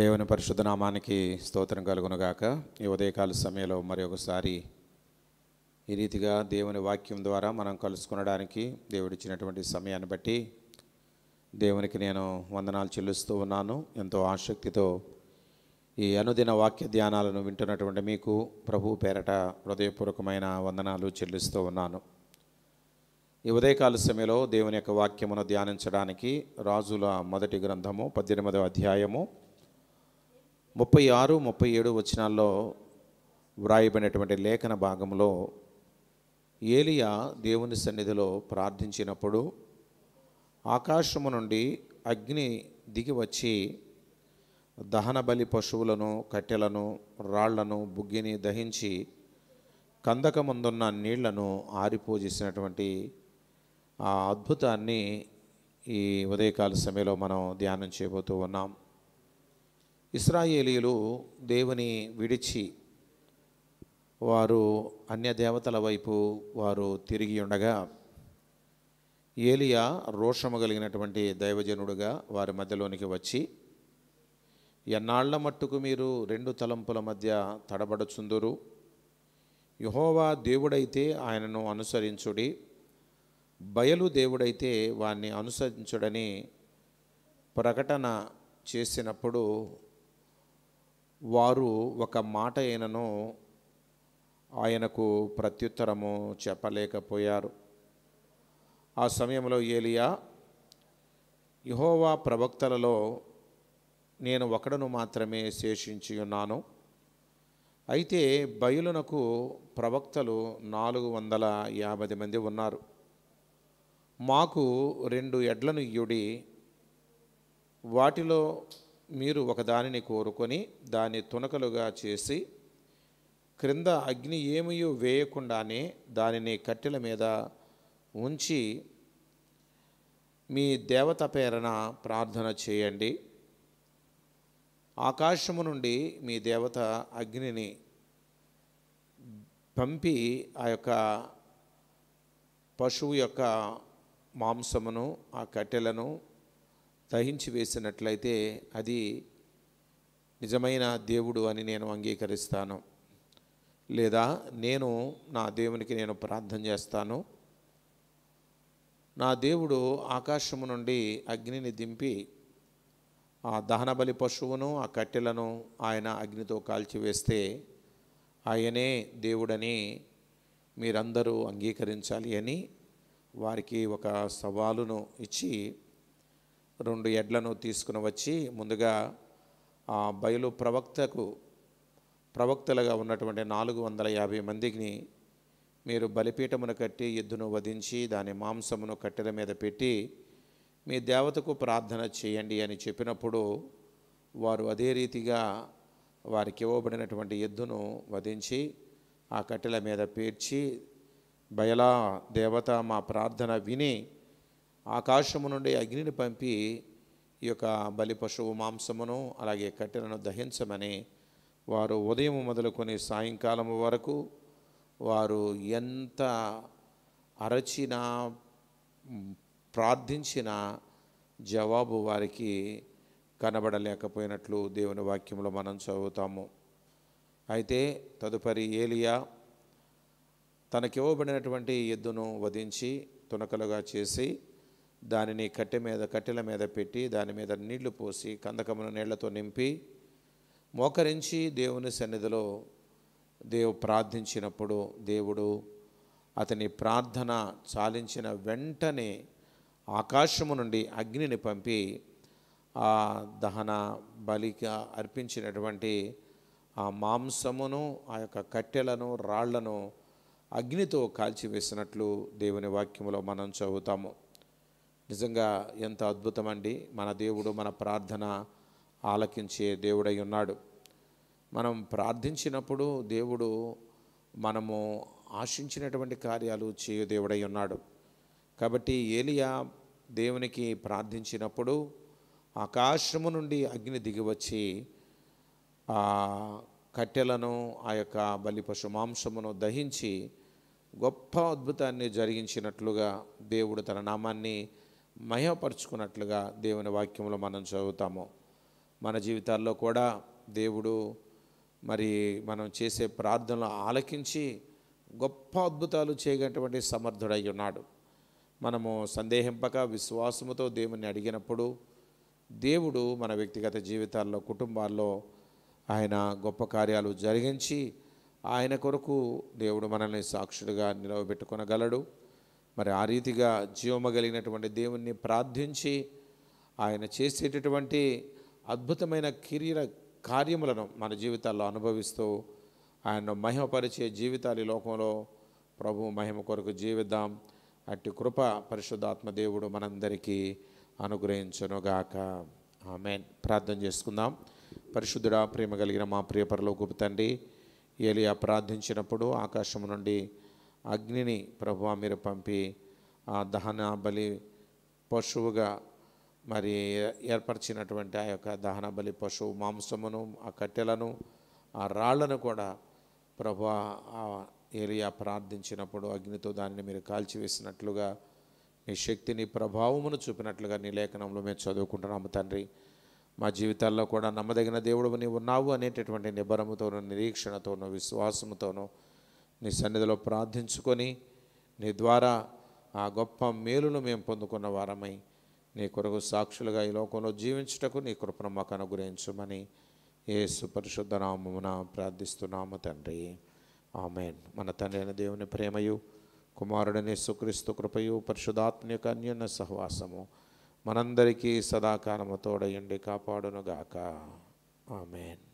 దేవుని పరిశుద్ధ నామానికి స్తోత్రం కలుగునుగాక ఈ ఉదయకాల సమయంలో మరి ఒకసారి ఈ రీతిగా దేవుని వాక్యం ద్వారా మనం కలుసుకునడానికి దేవుడిచ్చినటువంటి సమయాన్ని బట్టి దేవునికి నేను వందనాలు చెల్లిస్తూ ఉన్నాను ఎంతో ఆసక్తితో ఈ అనుదిన వాక్య ధ్యానాలను వింటున్నటువంటి మీకు ప్రభు పేరట హృదయపూర్వకమైన వందనాలు చెల్లిస్తూ ఉన్నాను ఈ ఉదయకాల సమయంలో దేవుని యొక్క వాక్యమును ధ్యానించడానికి రాజుల మొదటి గ్రంథము పద్దెనిమిదవ అధ్యాయము ముప్పై ఆరు ముప్పై ఏడు వచనాల్లో వ్రాయబడినటువంటి లేఖన భాగంలో ఏలియా దేవుని సన్నిధిలో ప్రార్థించినప్పుడు ఆకాశము నుండి అగ్ని దిగి వచ్చి దహన బలి పశువులను కట్టెలను రాళ్లను బుగ్గిని దహించి కందకముందున్న నీళ్లను ఆరిపోజేసినటువంటి ఆ అద్భుతాన్ని ఈ ఉదయకాల సమయంలో మనం ధ్యానం చేయబోతూ ఉన్నాం ఇస్రాయేలీలు దేవుని విడిచి వారు అన్య దేవతల వైపు వారు తిరిగి ఉండగా ఏలియా రోషము కలిగినటువంటి దైవజనుడుగా వారి మధ్యలోనికి వచ్చి ఎన్నాళ్ల మట్టుకు మీరు రెండు తలంపుల మధ్య తడబడుచుందురు యహోవా దేవుడైతే ఆయనను అనుసరించుడి బయలు దేవుడైతే వారిని అనుసరించుడని ప్రకటన చేసినప్పుడు వారు ఒక మాట అయినను ఆయనకు ప్రత్యుత్తరము చెప్పలేకపోయారు ఆ సమయంలో ఏలియా యహోవా ప్రవక్తలలో నేను ఒకడను మాత్రమే శేషించి ఉన్నాను అయితే బయలునకు ప్రవక్తలు నాలుగు వందల యాభై మంది ఉన్నారు మాకు రెండు ఎడ్లను ఇయుడి వాటిలో మీరు ఒక దానిని కోరుకొని దాన్ని తునకలుగా చేసి క్రింద అగ్ని ఏమయో వేయకుండానే దానిని కట్టెల మీద ఉంచి మీ దేవత పేరన ప్రార్థన చేయండి ఆకాశము నుండి మీ దేవత అగ్నిని పంపి ఆ యొక్క పశువు యొక్క మాంసమును ఆ కట్టెలను దహించి వేసినట్లయితే అది నిజమైన దేవుడు అని నేను అంగీకరిస్తాను లేదా నేను నా దేవునికి నేను ప్రార్థన చేస్తాను నా దేవుడు ఆకాశము నుండి అగ్నిని దింపి ఆ దహనబలి పశువును ఆ కట్టెలను ఆయన అగ్నితో కాల్చివేస్తే ఆయనే దేవుడని మీరందరూ అంగీకరించాలి అని వారికి ఒక సవాలును ఇచ్చి రెండు ఎడ్లను తీసుకుని వచ్చి ముందుగా ఆ బయలు ప్రవక్తకు ప్రవక్తలుగా ఉన్నటువంటి నాలుగు వందల యాభై మందికి మీరు బలిపీఠమును కట్టి ఎద్దును వధించి దాని మాంసమును కట్టెల మీద పెట్టి మీ దేవతకు ప్రార్థన చేయండి అని చెప్పినప్పుడు వారు అదే రీతిగా వారికి ఇవ్వబడినటువంటి ఎద్దును వధించి ఆ కట్టెల మీద పేర్చి బయలా దేవత మా ప్రార్థన విని ఆకాశము నుండి అగ్నిని పంపి ఈ యొక్క బలి పశువు మాంసమును అలాగే కట్టెలను దహించమని వారు ఉదయం మొదలుకొని సాయంకాలం వరకు వారు ఎంత అరచినా ప్రార్థించిన జవాబు వారికి కనబడలేకపోయినట్లు దేవుని వాక్యంలో మనం చదువుతాము అయితే తదుపరి ఏలియా తనకివ్వబడినటువంటి ఎద్దును వధించి తునకలుగా చేసి దానిని కట్టె మీద కట్టెల మీద పెట్టి దాని మీద నీళ్లు పోసి కందకమున నీళ్లతో నింపి మోకరించి దేవుని సన్నిధిలో దేవు ప్రార్థించినప్పుడు దేవుడు అతని ప్రార్థన చాలించిన వెంటనే ఆకాశము నుండి అగ్నిని పంపి ఆ దహన బలిగా అర్పించినటువంటి ఆ మాంసమును ఆ యొక్క కట్టెలను రాళ్లను అగ్నితో కాల్చివేసినట్లు దేవుని వాక్యములో మనం చదువుతాము నిజంగా ఎంత అద్భుతమండి మన దేవుడు మన ప్రార్థన ఆలకించే దేవుడై ఉన్నాడు మనం ప్రార్థించినప్పుడు దేవుడు మనము ఆశించినటువంటి కార్యాలు చేయ దేవుడై ఉన్నాడు కాబట్టి ఏలియా దేవునికి ప్రార్థించినప్పుడు ఆకాశము నుండి అగ్ని దిగివచ్చి ఆ కట్టెలను ఆ యొక్క బలిపశు మాంసమును దహించి గొప్ప అద్భుతాన్ని జరిగించినట్లుగా దేవుడు తన నామాన్ని మయపరుచుకున్నట్లుగా దేవుని వాక్యంలో మనం చదువుతాము మన జీవితాల్లో కూడా దేవుడు మరి మనం చేసే ప్రార్థనలు ఆలకించి గొప్ప అద్భుతాలు చేయగటువంటి సమర్థుడై ఉన్నాడు మనము సందేహింపక విశ్వాసముతో దేవుని అడిగినప్పుడు దేవుడు మన వ్యక్తిగత జీవితాల్లో కుటుంబాల్లో ఆయన గొప్ప కార్యాలు జరిగించి ఆయన కొరకు దేవుడు మనల్ని సాక్షుడిగా నిలవబెట్టుకునగలడు మరి ఆ రీతిగా జీవమగలిగినటువంటి దేవుణ్ణి ప్రార్థించి ఆయన చేసేటటువంటి అద్భుతమైన కిరీర కార్యములను మన జీవితాల్లో అనుభవిస్తూ ఆయన మహిమపరిచే జీవితాలు ఈ లోకంలో ప్రభు మహిమ కొరకు జీవిద్దాం అట్టి కృప పరిశుద్ధాత్మ దేవుడు మనందరికీ అనుగ్రహించునుగాక ఆమె ప్రార్థన చేసుకుందాం పరిశుద్ధుడా ప్రేమ కలిగిన మా ప్రియపరలో గుపుతండి ఏలియా ప్రార్థించినప్పుడు ఆకాశం నుండి అగ్నిని ప్రభు మీరు పంపి ఆ దహన బలి పశువుగా మరి ఏర్పరిచినటువంటి ఆ యొక్క దహన బలి పశువు మాంసమును ఆ కట్టెలను ఆ రాళ్లను కూడా ప్రభు ఏలియా ప్రార్థించినప్పుడు అగ్నితో దానిని మీరు కాల్చివేసినట్లుగా నీ శక్తిని ప్రభావమును చూపినట్లుగా నీ లేఖనంలో మేము చదువుకుంటున్నాము తండ్రి మా జీవితాల్లో కూడా నమ్మదగిన దేవుడు నీవు ఉన్నావు అనేటటువంటి నిబరముతోనూ నిరీక్షణతోనూ విశ్వాసముతోనూ నీ సన్నిధిలో ప్రార్థించుకొని నీ ద్వారా ఆ గొప్ప మేలును మేము పొందుకున్న వారమై నీ కొరకు సాక్షులుగా ఈ లోకంలో జీవించుటకు నీ కృపను మాకు అనుగ్రహించమని ఏ సుపరిశుద్ధ నామమున ప్రార్థిస్తున్నాము తండ్రి ఆమెన్ మన తండ్రి అయిన దేవుని ప్రేమయు కుమారుడని సుక్రీస్తు కృపయు పరిశుధాత్మ యొక్క అన్యున్న సహవాసము మనందరికీ సదాకాలము కాపాడునుగాక ఆమెన్